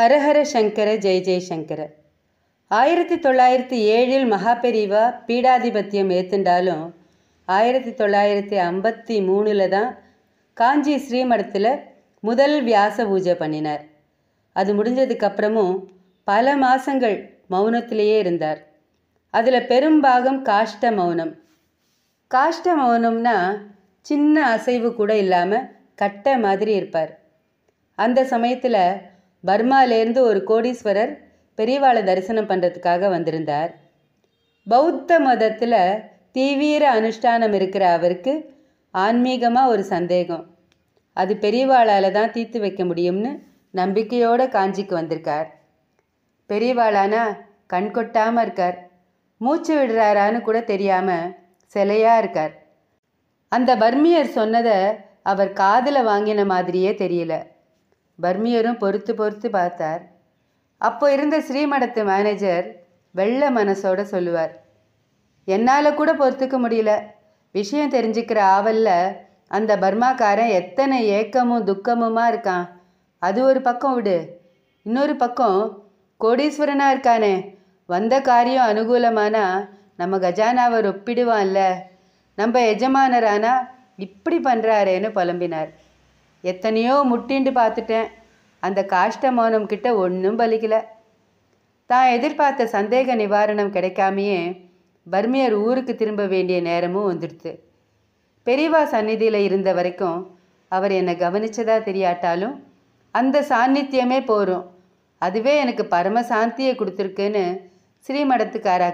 ஹரஹர சங்கர ஜெய் ஜெய்சங்கர ஆயிரத்தி தொள்ளாயிரத்தி ஏழில் மகாபெரிவா பீடாதிபத்தியம் ஏத்துண்டாலும் ஆயிரத்தி தொள்ளாயிரத்தி ஐம்பத்தி மூணில் தான் காஞ்சி ஸ்ரீமடத்தில் முதல் வியாச பூஜை பண்ணினார் அது முடிஞ்சதுக்கப்புறமும் பல மாதங்கள் மௌனத்திலேயே இருந்தார் அதில் பெரும்பாகம் காஷ்ட மௌனம் காஷ்ட மௌனம்னா சின்ன அசைவு கூட இல்லாமல் கட்ட மாதிரி இருப்பார் அந்த சமயத்தில் பர்மாலேருந்து ஒரு கோடீஸ்வரர் பெரியவாளை தரிசனம் பண்ணுறதுக்காக வந்திருந்தார் பௌத்த மதத்தில் தீவிர அனுஷ்டானம் இருக்கிற அவருக்கு ஆன்மீகமாக ஒரு சந்தேகம் அது பெரியவாளால் தான் தீர்த்து வைக்க முடியும்னு நம்பிக்கையோடு காஞ்சிக்கு வந்திருக்கார் பெரியவாளானா கண் கொட்டாமல் இருக்கார் மூச்சு விடுறாரான்னு கூட தெரியாமல் சிலையாக இருக்கார் அந்த பர்மியர் சொன்னதை அவர் காதில் வாங்கின மாதிரியே தெரியல பர்மியரும் பொறுத்து பொறுத்து பார்த்தார் அப்போ இருந்த ஸ்ரீமடத்து மேனேஜர் வெள்ள மனசோட சொல்லுவார் என்னால் கூட பொறுத்துக்க முடியல விஷயம் தெரிஞ்சுக்கிற ஆவலில் அந்த பர்மாக்காரன் எத்தனை ஏக்கமும் துக்கமுமா இருக்கான் அது ஒரு பக்கம் விடு இன்னொரு பக்கம் கோடீஸ்வரனாக இருக்கானே வந்த காரியம் அனுகூலமானா நம்ம கஜானாவை ஒப்பிடுவான்ல நம்ம எஜமானரானா இப்படி பண்ணுறாரேன்னு புலம்பினார் எத்தனையோ முட்டின்ட்டு பார்த்துட்டேன் அந்த காஷ்டமானம் கிட்ட ஒன்றும் பலிக்கல தான் எதிர்பார்த்த சந்தேக நிவாரணம் கிடைக்காமையே பர்மியர் ஊருக்கு திரும்ப வேண்டிய நேரமும் வந்துடுது பெரியவா சந்நிதியில் இருந்த வரைக்கும் அவர் என்னை கவனிச்சதா தெரியாட்டாலும் அந்த சாநித்தியமே போகும் அதுவே எனக்கு பரம சாந்தியை கொடுத்துருக்குன்னு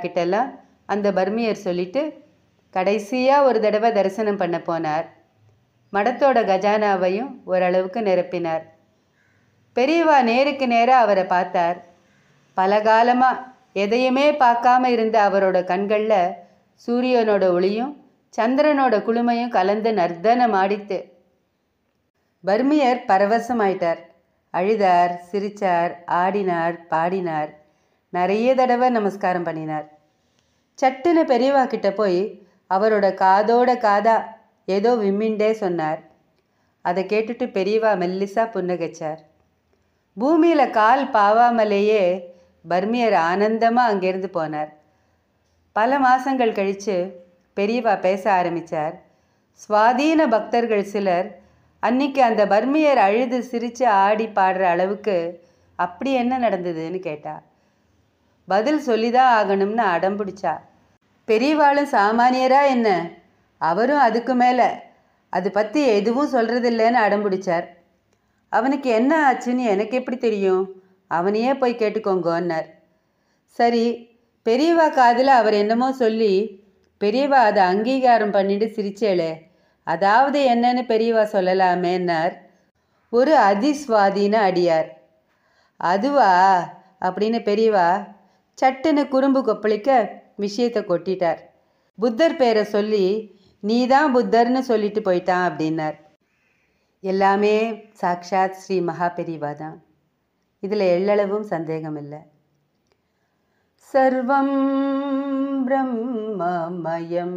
கிட்டெல்லாம் அந்த பர்மியர் சொல்லிட்டு கடைசியாக ஒரு தடவை தரிசனம் பண்ண போனார் மடத்தோட கஜானாவையும் ஓரளவுக்கு நிரப்பினார் பெரியவா நேருக்கு நேராக அவரை பார்த்தார் பலகாலமாக எதையுமே பார்க்காம இருந்த அவரோட கண்களில் சூரியனோட ஒளியும் சந்திரனோட குளுமையும் கலந்து நர்தனம் ஆடித்து பர்மியர் பரவசமாயிட்டார் அழுதார் சிரித்தார் ஆடினார் பாடினார் நிறைய தடவை நமஸ்காரம் பண்ணினார் சட்டுன்னு பெரியவா கிட்ட போய் அவரோட காதோட காதா ஏதோ விம்மிண்டே சொன்னார் அதை கேட்டுட்டு பெரியவா மெல்லிசா புன்னகைச்சார் பூமியில் கால் பாவாமலேயே பர்மியர் ஆனந்தமாக அங்கேருந்து போனார் பல மாதங்கள் கழித்து பெரியவா பேச ஆரம்பித்தார் சுவாதீன பக்தர்கள் சிலர் அன்னைக்கு அந்த பர்மியர் அழுது சிரித்து ஆடி பாடுற அளவுக்கு அப்படி என்ன நடந்ததுன்னு கேட்டா பதில் சொல்லிதான் ஆகணும்னு அடம் பிடிச்சா பெரியவாளும் சாமானியரா என்ன அவரும் அதுக்கு மேலே அது பற்றி எதுவும் சொல்கிறதில்லன்னு அடம் பிடிச்சார் அவனுக்கு என்ன ஆச்சுன்னு எனக்கு எப்படி தெரியும் அவனையே போய் கேட்டுக்கோங்கன்னார் சரி பெரியவா காதில் அவர் என்னமோ சொல்லி பெரியவா அதை அங்கீகாரம் பண்ணிட்டு சிரிச்சேளே அதாவது என்னன்னு பெரியவா சொல்லலாமேன்னார் ஒரு அதிஸ்வாதீன அடியார் அதுவா அப்படின்னு பெரியவா சட்டுன்னு குறும்பு கொப்பளிக்க விஷயத்தை கொட்டிட்டார் புத்தர் பேரை சொல்லி நீ தான் புத்தர்னு சொல்லிட்டு போயிட்டான் அப்படின்னார் எல்லாமே சாக்ஷாத் ஸ்ரீ மகாபெரிவா தான் இதில் எள்ளளவும் சந்தேகம் இல்லை சர்வம் பிரம்மமயம்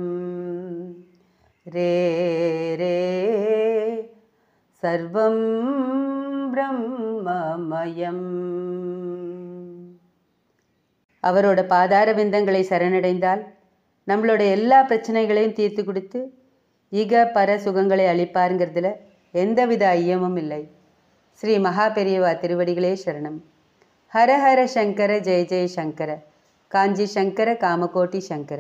ரே ரே சர்வம் பிரம்மமயம் அவரோட பாதார விந்தங்களை சரணடைந்தால் நம்மளோட எல்லா பிரச்சனைகளையும் தீர்த்து கொடுத்து ஈக பர சுகங்களை அளிப்பாருங்கிறதுல எந்தவித ஐயமும் இல்லை ஸ்ரீ மகா பெரியவா திருவடிகளே சரணம் ஹர ஹர சங்கர ஜெய ஜெய சங்கர காஞ்சி சங்கர காமகோட்டி சங்கர